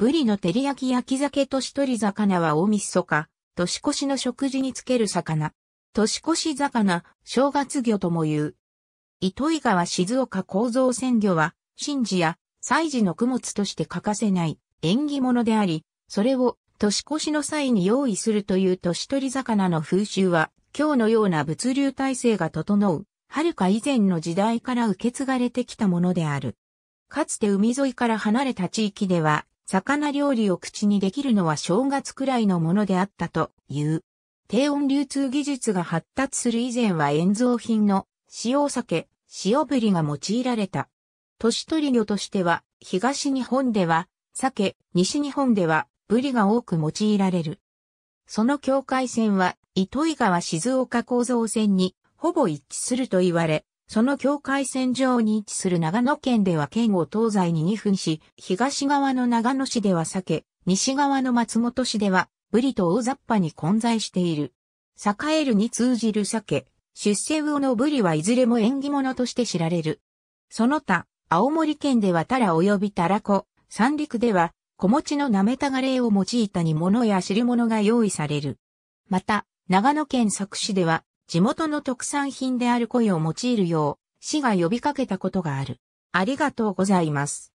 ブリの照り焼き焼き酒としとり魚は大晦日、年越しの食事につける魚。年越し魚、正月魚とも言う。糸魚川静岡構造鮮魚は、神事や祭事の供物として欠かせない縁起物であり、それを年越しの際に用意するという年取り魚の風習は、今日のような物流体制が整う、遥か以前の時代から受け継がれてきたものである。かつて海沿いから離れた地域では、魚料理を口にできるのは正月くらいのものであったという。低温流通技術が発達する以前は塩蔵品の塩酒、塩ぶりが用いられた。年取り魚としては、東日本では、鮭、西日本では、ぶりが多く用いられる。その境界線は、糸魚川静岡構造線に、ほぼ一致すると言われ、その境界線上に位置する長野県では県を東西に2分し、東側の長野市では鮭、西側の松本市では、ブリと大雑把に混在している。栄えるに通じる鮭、出世魚のブリはいずれも縁起物として知られる。その他、青森県ではタラ及びタラコ、三陸では小餅のなめたがれを用いた煮物や汁物が用意される。また、長野県佐久市では地元の特産品である声を用いるよう、市が呼びかけたことがある。ありがとうございます。